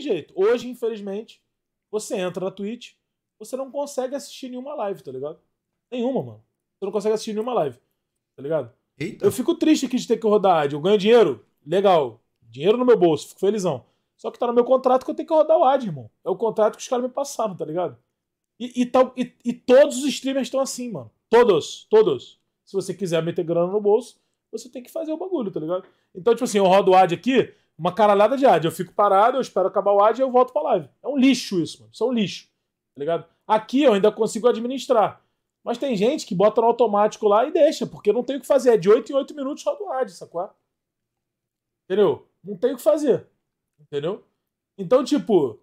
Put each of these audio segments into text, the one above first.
jeito. Hoje, infelizmente, você entra na Twitch, você não consegue assistir nenhuma live, tá ligado? Nenhuma, mano. Você não consegue assistir nenhuma live, tá ligado? Eita. Eu fico triste aqui de ter que rodar ad. Eu ganho dinheiro, legal. Dinheiro no meu bolso, fico felizão. Só que tá no meu contrato que eu tenho que rodar o ad, irmão. É o contrato que os caras me passaram, tá ligado? E, e, tal, e, e todos os streamers estão assim, mano. Todos, todos. Se você quiser meter grana no bolso, você tem que fazer o bagulho, tá ligado? Então, tipo assim, eu rodo o ad aqui, uma caralhada de ad. Eu fico parado, eu espero acabar o ad e eu volto pra live. É um lixo isso, mano. Isso é um lixo. Tá ligado? Aqui eu ainda consigo administrar. Mas tem gente que bota no automático lá e deixa, porque não tem o que fazer. É de 8 em 8 minutos só do ad, sacou? Entendeu? Não tem o que fazer. Entendeu? Então, tipo,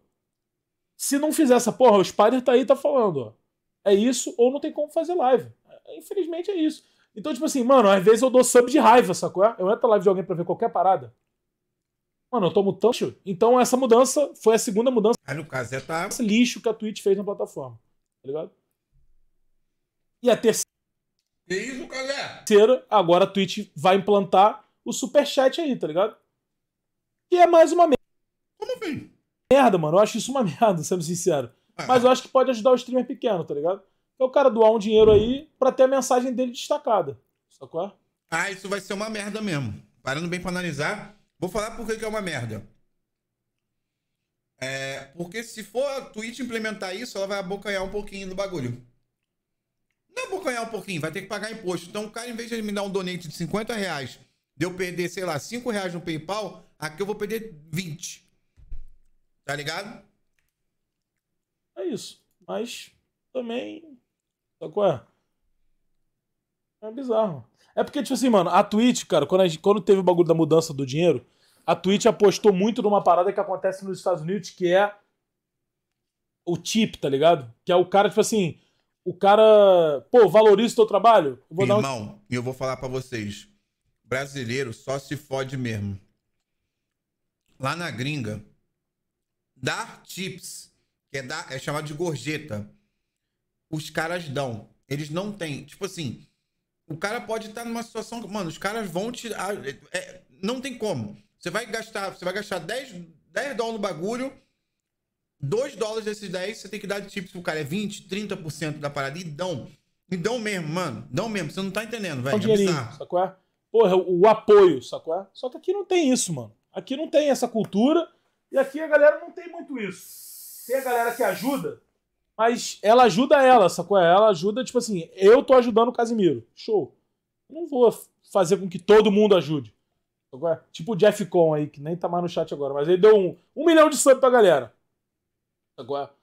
se não fizer essa porra, o Spider tá aí tá falando, ó. É isso ou não tem como fazer live. É, infelizmente é isso. Então, tipo assim, mano, às vezes eu dou sub de raiva, sacou? Eu entro na live de alguém pra ver qualquer parada mano, eu tomo tanto Então essa mudança foi a segunda mudança. Aí no caso é tá. Esse lixo que a Twitch fez na plataforma. Tá ligado? E a terceira. Que isso, Calé? Terceira, agora a Twitch vai implantar o superchat aí, tá ligado? Que é mais uma merda. Como vem? Assim? Merda, mano. Eu acho isso uma merda, sendo sincero. Ah. Mas eu acho que pode ajudar o streamer pequeno, tá ligado? É o cara doar um dinheiro aí pra ter a mensagem dele destacada. Sacou? Ah, isso vai ser uma merda mesmo. Parando bem pra analisar, Vou falar por que é uma merda. É, porque se for a Twitch implementar isso, ela vai abocanhar um pouquinho do bagulho. Não abocanhar um pouquinho, vai ter que pagar imposto. Então o cara, em vez de ele me dar um donate de 50 reais, de eu perder, sei lá, 5 reais no PayPal, aqui eu vou perder 20. Tá ligado? É isso. Mas também. Só qual é? É bizarro. É porque, tipo assim, mano, a Twitch, cara, quando, gente, quando teve o bagulho da mudança do dinheiro, a Twitch apostou muito numa parada que acontece nos Estados Unidos, que é o tip, tá ligado? Que é o cara, tipo assim, o cara, pô, valoriza o teu trabalho. vou Irmão, um... eu vou falar para vocês, brasileiro só se fode mesmo. Lá na gringa, dar tips, que é, dar, é chamado de gorjeta, os caras dão. Eles não têm, tipo assim, o cara pode estar numa situação que, mano, os caras vão te. É, não tem como. Você vai gastar, você vai gastar 10, 10 dólares no bagulho, 2 dólares desses 10, você tem que dar de chips pro cara. É 20, 30% da parada. E dão. E dão mesmo, mano. Dão mesmo. Você não tá entendendo, velho. É é sacou? É? Porra, o, o apoio, sacou? É? Só que aqui não tem isso, mano. Aqui não tem essa cultura. E aqui a galera não tem muito isso. Tem a galera que ajuda, mas ela ajuda ela, sacou? Ela ajuda, tipo assim, eu tô ajudando o Casimiro. Show. Não vou fazer com que todo mundo ajude. agora Tipo o Jeff Con aí, que nem tá mais no chat agora, mas ele deu um, um milhão de sub pra galera. Agora,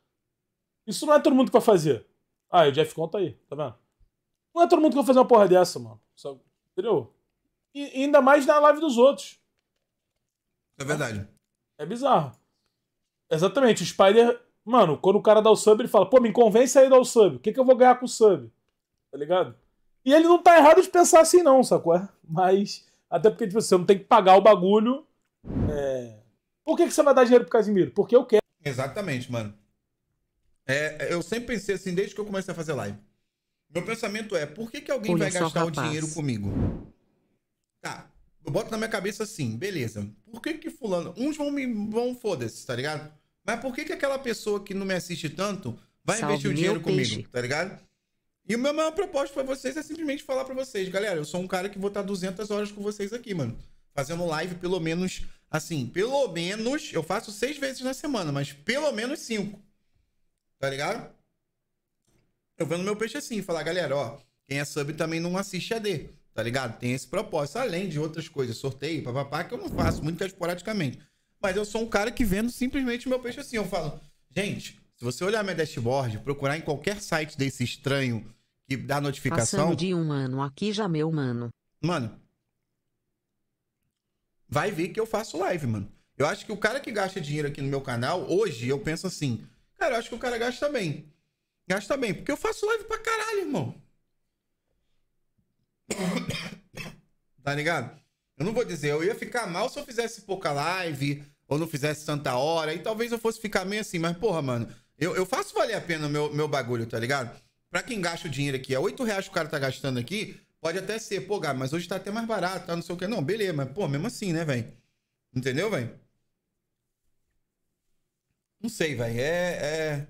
isso não é todo mundo que vai fazer. Ah, e o Jeff Con tá aí, tá vendo? Não é todo mundo que vai fazer uma porra dessa, mano. Entendeu? E ainda mais na live dos outros. É verdade. É bizarro. Exatamente. O Spider Mano, quando o cara dá o sub, ele fala, pô, me convence aí dar o sub. O que, que eu vou ganhar com o sub? Tá ligado? E ele não tá errado de pensar assim, não, sacou? É, mas. Até porque, tipo, você não tem que pagar o bagulho. É... Por que, que você vai dar dinheiro pro Casimiro? Porque eu quero. Exatamente, mano. É, eu sempre pensei assim, desde que eu comecei a fazer live. Meu pensamento é, por que, que alguém Olha vai gastar o dinheiro comigo? Tá, eu boto na minha cabeça assim, beleza. Por que que fulano... Uns vão me... vão foda-se, tá ligado? Mas por que, que aquela pessoa que não me assiste tanto vai Salve investir o dinheiro peixe. comigo, tá ligado? E o meu maior propósito para vocês é simplesmente falar para vocês, galera, eu sou um cara que vou estar 200 horas com vocês aqui, mano. Fazendo live pelo menos, assim, pelo menos, eu faço seis vezes na semana, mas pelo menos cinco. Tá ligado? Eu vendo meu peixe assim, falar, galera, ó, quem é sub também não assiste AD, tá ligado? Tem esse propósito, além de outras coisas, sorteio, papapá, que eu não faço muito é esporadicamente. Mas eu sou um cara que vendo simplesmente o meu peixe assim. Eu falo, gente, se você olhar minha dashboard, procurar em qualquer site desse estranho que dá notificação. Passando de um ano aqui já, meu mano. Mano, vai ver que eu faço live, mano. Eu acho que o cara que gasta dinheiro aqui no meu canal, hoje, eu penso assim, cara, eu acho que o cara gasta bem. Gasta bem, porque eu faço live pra caralho, irmão. tá ligado? Eu não vou dizer, eu ia ficar mal se eu fizesse pouca live, ou não fizesse tanta hora, e talvez eu fosse ficar meio assim, mas porra, mano, eu, eu faço valer a pena o meu, meu bagulho, tá ligado? Pra quem gasta o dinheiro aqui, é 8 reais que o cara tá gastando aqui, pode até ser, pô, Gabi, mas hoje tá até mais barato, tá não sei o que. Não, beleza, mas pô, mesmo assim, né, velho? Entendeu, velho? Não sei, velho, é... é...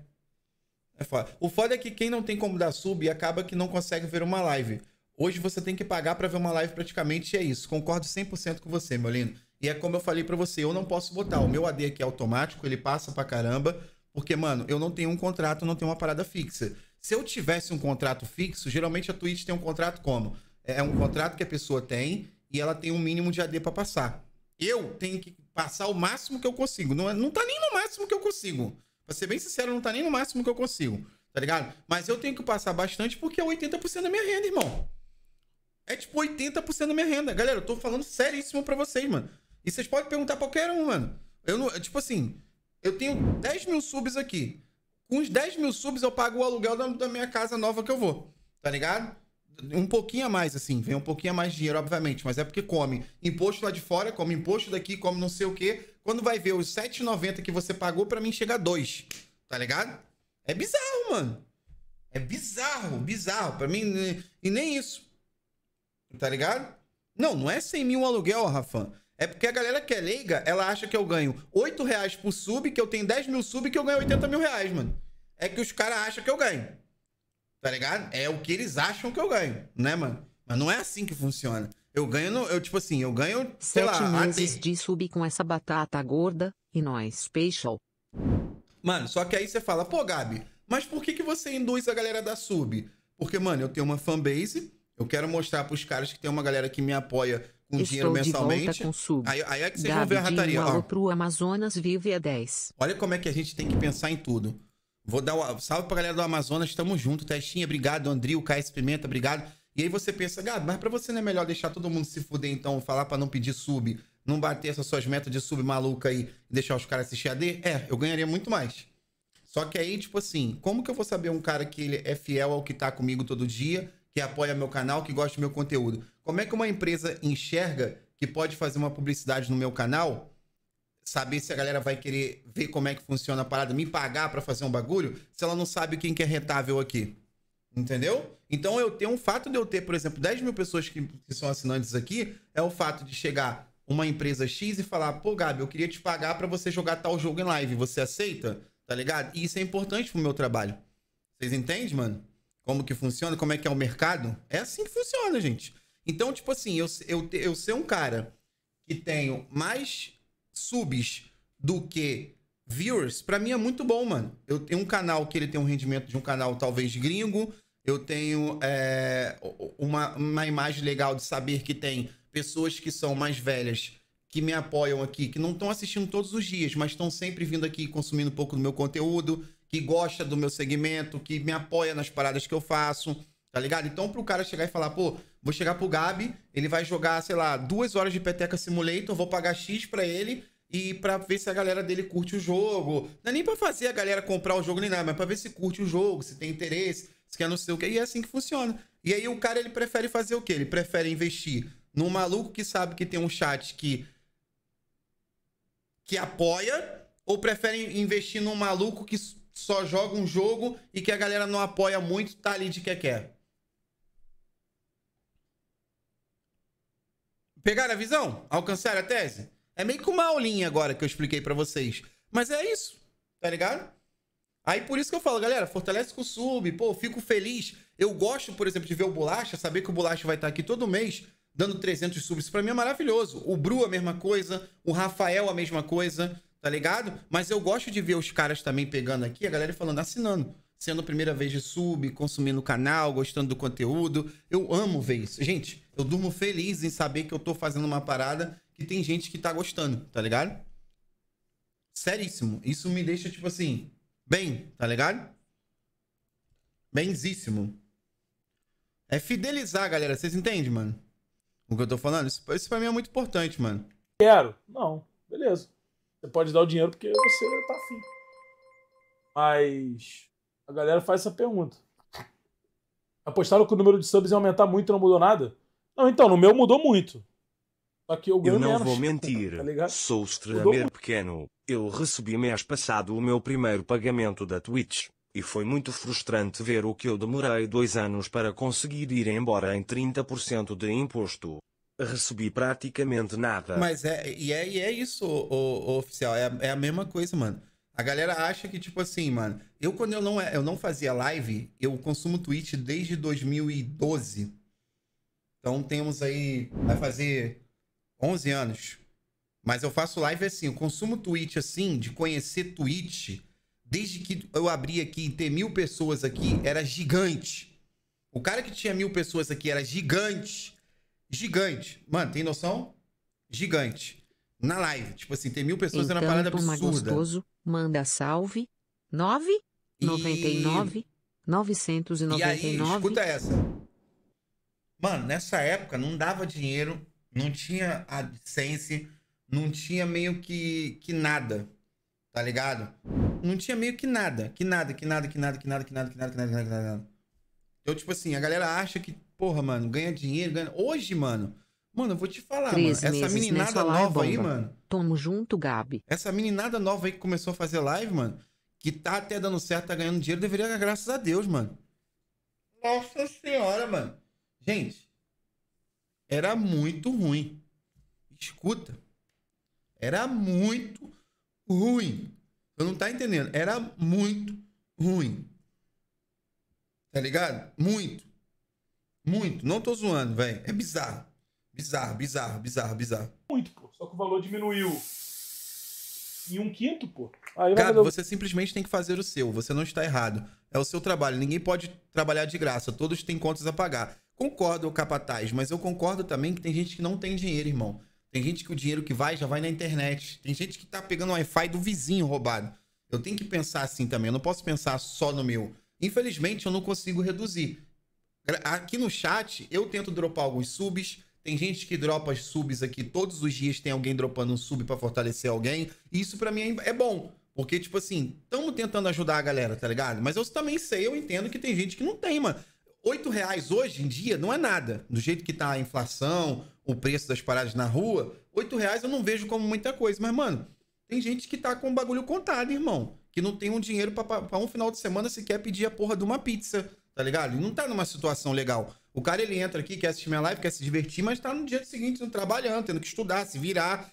É foda. O foda é que quem não tem como dar sub acaba que não consegue ver uma live. Hoje você tem que pagar para ver uma live praticamente é isso. Concordo 100% com você, meu lindo. E é como eu falei para você, eu não posso botar. O meu AD aqui é automático, ele passa pra caramba. Porque, mano, eu não tenho um contrato, não tenho uma parada fixa. Se eu tivesse um contrato fixo, geralmente a Twitch tem um contrato como? É, é um contrato que a pessoa tem e ela tem um mínimo de AD para passar. Eu tenho que passar o máximo que eu consigo. Não, é, não tá nem no máximo que eu consigo. Pra ser bem sincero, não tá nem no máximo que eu consigo. Tá ligado? Mas eu tenho que passar bastante porque é 80% da minha renda, irmão. É tipo 80% da minha renda. Galera, eu tô falando seríssimo pra vocês, mano. E vocês podem perguntar qualquer um, mano. Eu não, tipo assim, eu tenho 10 mil subs aqui. Com os 10 mil subs eu pago o aluguel da, da minha casa nova que eu vou. Tá ligado? um pouquinho a mais, assim, vem um pouquinho a mais dinheiro, obviamente, mas é porque come imposto lá de fora, come imposto daqui, come não sei o quê. Quando vai ver os 7,90 que você pagou, para mim chega a 2, tá ligado? É bizarro, mano. É bizarro, bizarro. para mim, e nem isso, tá ligado? Não, não é 100 mil o aluguel, Rafa. É porque a galera que é leiga, ela acha que eu ganho 8 reais por sub, que eu tenho 10 mil sub, que eu ganho 80 mil reais, mano. É que os caras acham que eu ganho. Tá ligado? É o que eles acham que eu ganho, né, mano? Mas não é assim que funciona. Eu ganho, no, eu tipo assim, eu ganho, sei Sete lá... meses de sub com essa batata gorda, e nós special. Mano, só que aí você fala, pô, Gabi, mas por que, que você induz a galera da sub? Porque, mano, eu tenho uma fanbase, eu quero mostrar pros caras que tem uma galera que me apoia com Estou dinheiro mensalmente. Com sub. Aí, aí é que vocês Gabi vão ver a rataria. Ó. Pro Amazonas vive a é 10. Olha como é que a gente tem que pensar em tudo. Vou dar um salve pra galera do Amazonas, tamo junto. Testinha, obrigado. Andril, Caio Pimenta, obrigado. E aí você pensa, Gabi, mas pra você não é melhor deixar todo mundo se fuder então, falar para não pedir sub, não bater essas suas metas de sub maluca aí e deixar os caras assistir AD? É, eu ganharia muito mais. Só que aí, tipo assim, como que eu vou saber um cara que ele é fiel ao que tá comigo todo dia que apoia meu canal, que gosta do meu conteúdo. Como é que uma empresa enxerga que pode fazer uma publicidade no meu canal? Saber se a galera vai querer ver como é que funciona a parada, me pagar para fazer um bagulho, se ela não sabe quem que é rentável aqui. Entendeu? Então eu tenho um fato de eu ter, por exemplo, 10 mil pessoas que, que são assinantes aqui, é o fato de chegar uma empresa X e falar, pô, Gabi, eu queria te pagar para você jogar tal jogo em live. Você aceita? Tá ligado? E isso é importante pro meu trabalho. Vocês entendem, mano? como que funciona, como é que é o mercado. É assim que funciona, gente. Então, tipo assim, eu, eu, eu ser um cara que tenho mais subs do que viewers, para mim é muito bom, mano. Eu tenho um canal que ele tem um rendimento de um canal talvez gringo, eu tenho é, uma, uma imagem legal de saber que tem pessoas que são mais velhas que me apoiam aqui, que não estão assistindo todos os dias, mas estão sempre vindo aqui consumindo um pouco do meu conteúdo que gosta do meu segmento, que me apoia nas paradas que eu faço, tá ligado? Então, pro cara chegar e falar, pô, vou chegar pro Gabi, ele vai jogar, sei lá, duas horas de Peteca Simulator, vou pagar X pra ele e pra ver se a galera dele curte o jogo. Não é nem pra fazer a galera comprar o jogo nem nada, mas pra ver se curte o jogo, se tem interesse, se quer não sei o que. E é assim que funciona. E aí o cara, ele prefere fazer o quê? Ele prefere investir num maluco que sabe que tem um chat que que apoia ou prefere investir num maluco que só joga um jogo e que a galera não apoia muito, tá ali de que quer. Pegaram a visão? Alcançaram a tese? É meio que uma aulinha agora que eu expliquei para vocês. Mas é isso, tá ligado? Aí por isso que eu falo, galera, fortalece com o sub, pô, fico feliz. Eu gosto, por exemplo, de ver o Bolacha, saber que o Bolacha vai estar tá aqui todo mês dando 300 subs, para mim é maravilhoso. O Bru a mesma coisa, o Rafael a mesma coisa, Tá ligado? Mas eu gosto de ver os caras também pegando aqui, a galera falando, assinando. Sendo a primeira vez de sub, consumindo o canal, gostando do conteúdo. Eu amo ver isso. Gente, eu durmo feliz em saber que eu tô fazendo uma parada que tem gente que tá gostando, tá ligado? Seríssimo. Isso me deixa, tipo assim, bem, tá ligado? Benzíssimo. É fidelizar, galera. Vocês entendem, mano? O que eu tô falando? Isso, isso pra mim é muito importante, mano. Quero. Não. Beleza. Você pode dar o dinheiro porque você tá afim. Mas a galera faz essa pergunta. Apostaram que o número de subs ia aumentar muito e não mudou nada? Não, então, no meu mudou muito. Só que eu ganho Eu não menos, vou mentir. Tá Sou streamer pequeno. Eu recebi mês passado o meu primeiro pagamento da Twitch. E foi muito frustrante ver o que eu demorei dois anos para conseguir ir embora em 30% de imposto recebi praticamente nada. Mas é, e é, e é isso, o, o oficial. É, é, a mesma coisa, mano. A galera acha que, tipo assim, mano, eu quando eu não, é, eu não fazia live, eu consumo Twitch desde 2012. Então temos aí, vai fazer 11 anos. Mas eu faço live assim, eu consumo Twitch assim, de conhecer Twitch, desde que eu abri aqui e ter mil pessoas aqui, era gigante. O cara que tinha mil pessoas aqui era gigante gigante. Mano, tem noção? Gigante. Na live. Tipo assim, tem mil pessoas então, é uma parada absurda. Gostoso, manda salve. 9? E... E aí, escuta essa. Mano, nessa época não dava dinheiro, não tinha AdSense, não tinha meio que, que nada. Tá ligado? Não tinha meio que nada, que nada, que nada, que nada, que nada, que nada, que nada, que nada, que nada, que nada. Então, tipo assim, a galera acha que, porra, mano, ganha dinheiro, ganha... Hoje, mano, mano, eu vou te falar, mano, essa né? meninada é nova aí, mano... Tomo junto, Gabi. Essa meninada nova aí que começou a fazer live, mano, que tá até dando certo, tá ganhando dinheiro, deveria, graças a Deus, mano. Nossa senhora, mano. Gente, era muito ruim. Escuta. Era muito ruim. Você não tá entendendo? Era muito ruim. Tá ligado? Muito. Muito. Não tô zoando, velho. É bizarro. Bizarro, bizarro, bizarro, bizarro. Muito, pô. Só que o valor diminuiu em um quinto, pô. Aí Cara, fazer... você simplesmente tem que fazer o seu. Você não está errado. É o seu trabalho. Ninguém pode trabalhar de graça. Todos têm contas a pagar. Concordo, capataz, mas eu concordo também que tem gente que não tem dinheiro, irmão. Tem gente que o dinheiro que vai já vai na internet. Tem gente que tá pegando o Wi-Fi do vizinho roubado. Eu tenho que pensar assim também. Eu não posso pensar só no meu. Infelizmente, eu não consigo reduzir. Aqui no chat, eu tento dropar alguns subs. Tem gente que dropa subs aqui todos os dias, tem alguém dropando um sub para fortalecer alguém. E isso para mim é, é bom. Porque, tipo assim, estamos tentando ajudar a galera, tá ligado? Mas eu também sei, eu entendo que tem gente que não tem, mano. oito reais hoje em dia não é nada. Do jeito que tá a inflação, o preço das paradas na rua, oito reais eu não vejo como muita coisa. Mas, mano, tem gente que tá com o bagulho contado, irmão que não tem um dinheiro para um final de semana sequer pedir a porra de uma pizza, tá ligado? Ele não tá numa situação legal. O cara, ele entra aqui, quer assistir minha live, quer se divertir, mas tá no dia seguinte não trabalhando, tendo que estudar, se virar,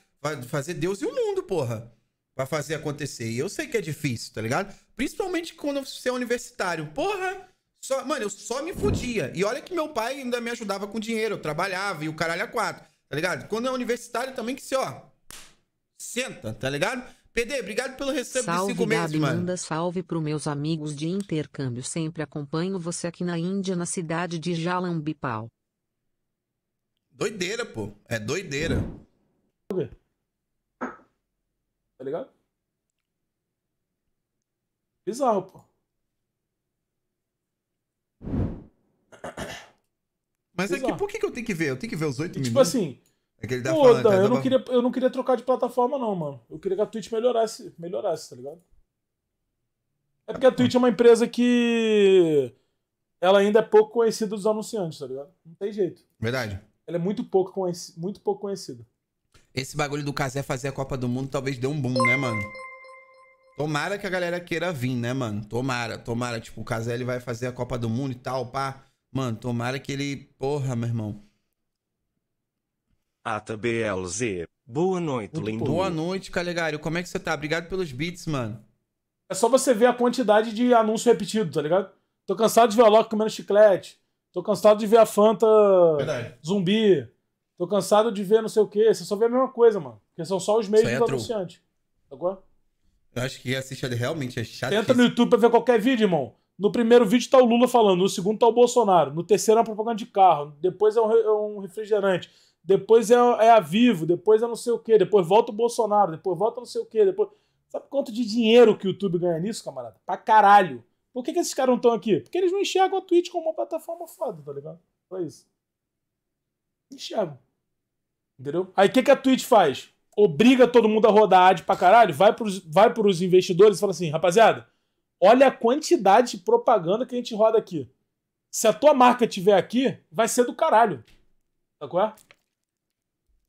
fazer Deus e o mundo, porra, pra fazer acontecer. E eu sei que é difícil, tá ligado? Principalmente quando você é universitário. Porra! Só, mano, eu só me fudia. E olha que meu pai ainda me ajudava com dinheiro, eu trabalhava e o caralho a quatro, tá ligado? Quando é universitário também que se, ó, senta, tá ligado? PD, obrigado pelo recebo salve, de cinco meses, Gabi, mano. Manda salve para meus amigos de intercâmbio. Sempre acompanho você aqui na Índia, na cidade de Jalambipal. Doideira, pô. É doideira. Tá ligado? Bizarro, pô. Mas Bizarro. aqui, por que, que eu tenho que ver? Eu tenho que ver os oito tipo minutos. Tipo assim, é que ele tá Pô, falando, tá Dan, eu, não queria, eu não queria trocar de plataforma, não, mano. Eu queria que a Twitch melhorasse, melhorasse tá ligado? É porque a Twitch é uma empresa que. Ela ainda é pouco conhecida dos anunciantes, tá ligado? Não tem jeito. Verdade. Ela é muito pouco, conheci... muito pouco conhecida. Esse bagulho do Casé fazer a Copa do Mundo talvez dê um boom, né, mano? Tomara que a galera queira vir, né, mano? Tomara, tomara. Tipo, o Casé ele vai fazer a Copa do Mundo e tal, pá. Mano, tomara que ele. Porra, meu irmão. AtaBLZ. Boa noite, lindo. Boa noite, Calegário. Como é que você tá? Obrigado pelos beats, mano. É só você ver a quantidade de anúncio repetido, tá ligado? Tô cansado de ver a Loki comendo chiclete. Tô cansado de ver a Fanta Verdade. zumbi. Tô cansado de ver não sei o quê. Você só vê a mesma coisa, mano. Porque são só os meios é Tá Agora? Eu acho que assistir realmente é chato. Entra no YouTube pra ver qualquer vídeo, irmão. No primeiro vídeo tá o Lula falando, no segundo tá o Bolsonaro, no terceiro é uma propaganda de carro, depois é um é refrigerante depois é, é a Vivo, depois é não sei o quê, depois volta o Bolsonaro, depois volta não sei o quê, depois. Sabe quanto de dinheiro que o YouTube ganha nisso, camarada? Pra caralho. Por que, que esses caras não estão aqui? Porque eles não enxergam a Twitch como uma plataforma foda, tá ligado? Só isso. Enxergam. Entendeu? Aí o que, que a Twitch faz? Obriga todo mundo a rodar ad pra caralho, vai pros, vai pros investidores e fala assim, rapaziada, olha a quantidade de propaganda que a gente roda aqui. Se a tua marca tiver aqui, vai ser do caralho. Tá qual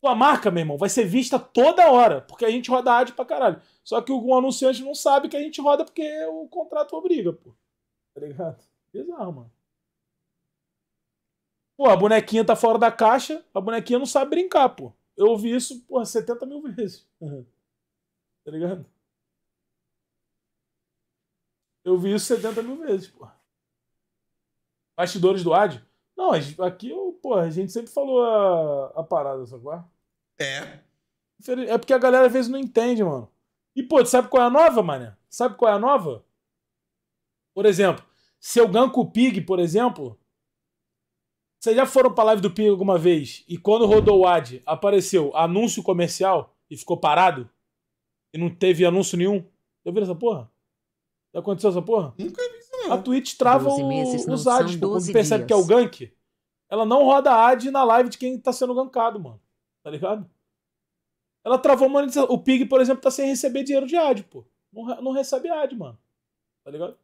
tua marca, meu irmão, vai ser vista toda hora, porque a gente roda ad pra caralho. Só que o anunciante não sabe que a gente roda porque o contrato obriga, pô. Tá ligado? Bizarro, mano. Pô, a bonequinha tá fora da caixa, a bonequinha não sabe brincar, pô. Eu ouvi isso, pô, 70 mil vezes. Uhum. Tá ligado? Eu vi isso 70 mil vezes, pô. Bastidores do AD? Não, aqui, pô, a gente sempre falou a, a parada, sabe? É. É porque a galera às vezes não entende, mano. E, pô, sabe qual é a nova, mané? Sabe qual é a nova? Por exemplo, se eu ganco o Pig, por exemplo. Vocês já foram pra live do Pig alguma vez? E quando rodou o ad, apareceu anúncio comercial e ficou parado? E não teve anúncio nenhum? Eu vi essa porra? Já aconteceu essa porra? Nunca vi isso, não. A Twitch trava meses, os ads, pô, quando percebe dias. que é o gank. Ela não roda ad na live de quem tá sendo gankado, mano tá ligado? Ela travou monetização. O Pig, por exemplo, tá sem receber dinheiro de ad, pô. Não, não recebe ad, mano. Tá ligado?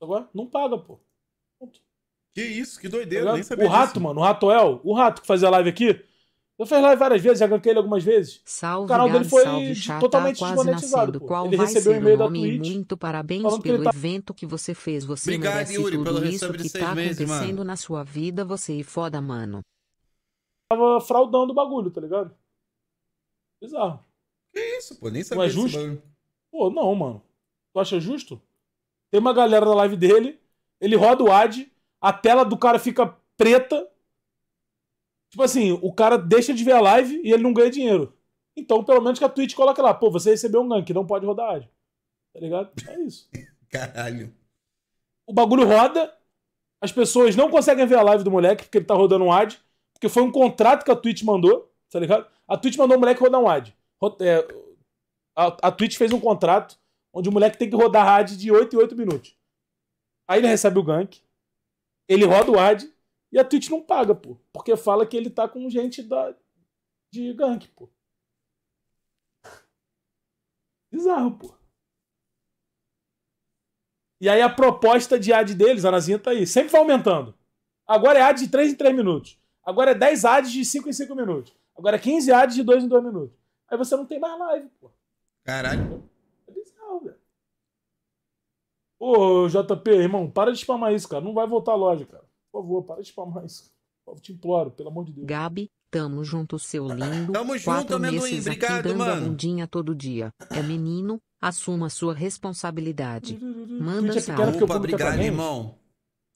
Agora, não paga, pô. Que isso, que tá doideira, tá nem sabia O disso. Rato, mano, o Ratoel, o Rato que fazia live aqui, eu fiz live várias vezes, já ganquei ele algumas vezes. Salve, o canal dele foi salve, chata, totalmente quase desmonetizado. Qual ele vai recebeu o e-mail da Twitch. Muito parabéns pelo tá... evento que você fez. Você Obrigado, merece Yuri, tudo pelo isso que tá meses, acontecendo mano. na sua vida. Você é foda, mano tava fraudando o bagulho, tá ligado? Bizarro. Que isso, pô, nem sabia Não é justo? Pô, não, mano. Tu acha justo? Tem uma galera na live dele, ele roda o ad, a tela do cara fica preta. Tipo assim, o cara deixa de ver a live e ele não ganha dinheiro. Então, pelo menos que a Twitch coloque lá, pô, você recebeu um gank, não pode rodar ad. Tá ligado? É isso. Caralho. O bagulho roda, as pessoas não conseguem ver a live do moleque, porque ele tá rodando um ad. Porque foi um contrato que a Twitch mandou, tá ligado? A Twitch mandou o moleque rodar um ad. É, a, a Twitch fez um contrato onde o moleque tem que rodar ad de 8 em 8 minutos. Aí ele recebe o gank, ele roda o ad e a Twitch não paga, pô. Porque fala que ele tá com gente da, de gank, pô. Bizarro, pô. E aí a proposta de ad deles, a Nazinha tá aí, sempre vai aumentando. Agora é ad de 3 em 3 minutos. Agora é 10 ads de 5 em 5 minutos. Agora é 15 ads de 2 em 2 minutos. Aí você não tem mais live, pô. Caralho. É bizarro, velho. Ô, JP, irmão, para de spamar isso, cara. Não vai voltar a loja, cara. Por favor, para de spamar isso. Eu te imploro, pelo amor de Deus. Gabi, tamo junto, seu ah, lindo. tamo junto, Quatro amendoim. Obrigado, dando mano. A bundinha todo dia. É menino, assuma sua responsabilidade. Manda é sal. É Opa, obrigado, irmão.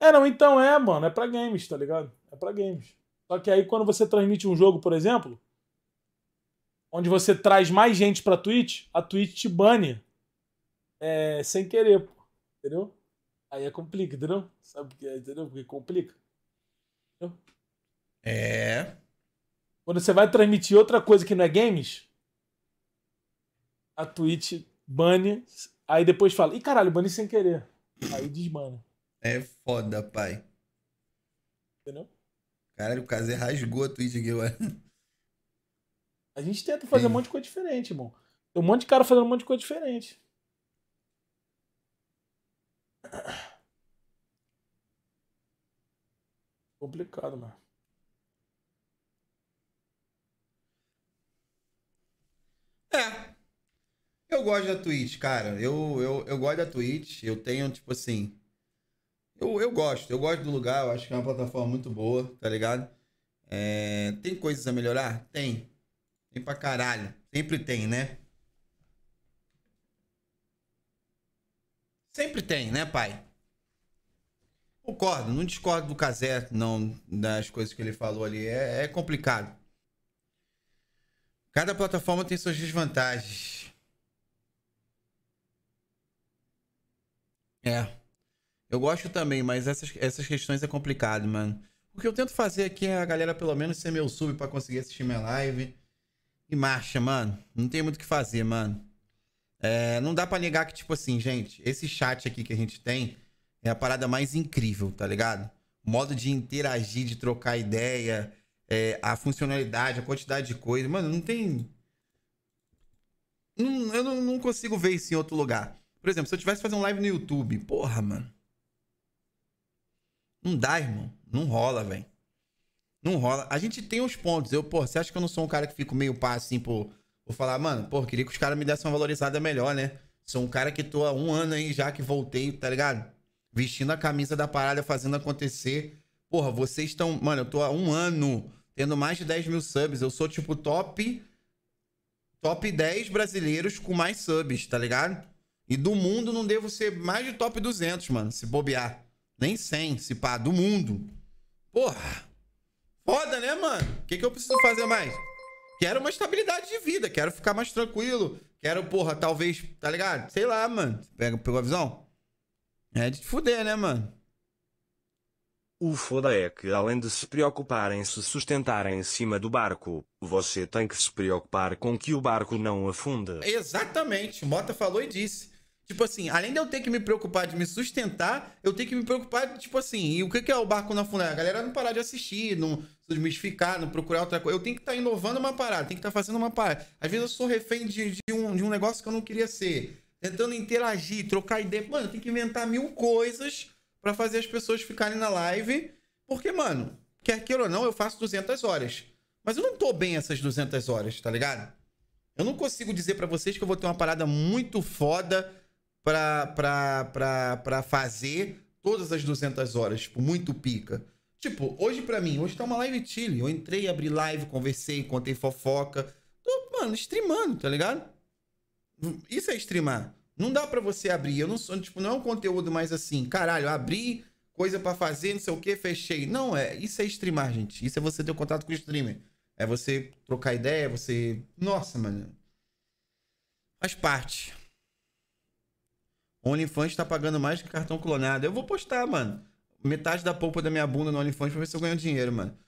É, não, então é, mano. É pra games, tá ligado? É pra games. Só que aí quando você transmite um jogo, por exemplo, onde você traz mais gente pra Twitch, a Twitch te bane é, sem querer, pô. Entendeu? Aí é complica, entendeu? Sabe o que é, entendeu? Porque complica. Entendeu? É. Quando você vai transmitir outra coisa que não é games, a Twitch bane, aí depois fala, e caralho, bane sem querer. Aí desmana. É foda, pai. Entendeu? Caralho, o Kazé rasgou a Twitch aqui ué. A gente tenta fazer Sim. um monte de coisa diferente, irmão. Tem um monte de cara fazendo um monte de coisa diferente. Complicado, mano. É. Eu gosto da Twitch, cara. Eu, eu, eu gosto da Twitch. Eu tenho, tipo assim. Eu, eu gosto, eu gosto do lugar, eu acho que é uma plataforma muito boa, tá ligado? É, tem coisas a melhorar? Tem. Tem pra caralho. Sempre tem, né? Sempre tem, né, pai? Concordo, não discordo do Caser, não, das coisas que ele falou ali. É, é complicado. Cada plataforma tem suas desvantagens. É. Eu gosto também, mas essas, essas questões é complicado, mano. O que eu tento fazer aqui é a galera pelo menos ser meu sub para conseguir assistir minha live. E marcha, mano. Não tem muito o que fazer, mano. É, não dá para negar que, tipo assim, gente, esse chat aqui que a gente tem é a parada mais incrível, tá ligado? O modo de interagir, de trocar ideia, é, a funcionalidade, a quantidade de coisa. Mano, não tem. Não, eu não, não consigo ver isso em outro lugar. Por exemplo, se eu tivesse fazendo um live no YouTube, porra, mano. Não dá, irmão. Não rola, velho. Não rola. A gente tem os pontos. Eu, pô, você acha que eu não sou um cara que fico meio pá assim, pô? Vou falar, mano, pô, queria que os caras me dessem uma valorizada melhor, né? Sou um cara que tô há um ano aí já que voltei, tá ligado? Vestindo a camisa da parada, fazendo acontecer. Porra, vocês estão. Mano, eu tô há um ano tendo mais de 10 mil subs. Eu sou, tipo, top. Top 10 brasileiros com mais subs, tá ligado? E do mundo não devo ser mais de top 200, mano, se bobear. Nem 100, se pá, do mundo. Porra. Foda, né, mano? O que, que eu preciso fazer mais? Quero uma estabilidade de vida, quero ficar mais tranquilo. Quero, porra, talvez, tá ligado? Sei lá, mano. Pega, pegou a visão? É de fuder, né, mano? O foda é que além de se preocupar em se sustentarem em cima do barco, você tem que se preocupar com que o barco não afunda. Exatamente, Mota falou e disse. Tipo assim, além de eu ter que me preocupar de me sustentar, eu tenho que me preocupar, tipo assim, e o que é o barco na funda A galera não parar de assistir, não desmistificar, não procurar outra coisa. Eu tenho que estar tá inovando uma parada, tenho que estar tá fazendo uma parada. Às vezes eu sou refém de, de, um, de um negócio que eu não queria ser. Tentando interagir, trocar ideia. Mano, tem que inventar mil coisas para fazer as pessoas ficarem na live. Porque, mano, quer queira ou não, eu faço 200 horas. Mas eu não tô bem essas 200 horas, tá ligado? Eu não consigo dizer para vocês que eu vou ter uma parada muito foda para fazer todas as 200 horas, tipo, muito pica. Tipo, hoje para mim, hoje tá uma live chile. Eu entrei, abri live, conversei, contei fofoca. Tô, mano, streamando, tá ligado? Isso é streamar. Não dá para você abrir. Eu não sou, tipo, não é um conteúdo mais assim, caralho, abri coisa para fazer, não sei o que, fechei. Não, é, isso é streamar, gente. Isso é você ter contato com o streamer. É você trocar ideia, é você, nossa, mano. Faz parte. OnlyFans tá pagando mais que cartão clonado. Eu vou postar, mano. Metade da polpa da minha bunda no OnlyFans pra ver se eu ganho dinheiro, mano.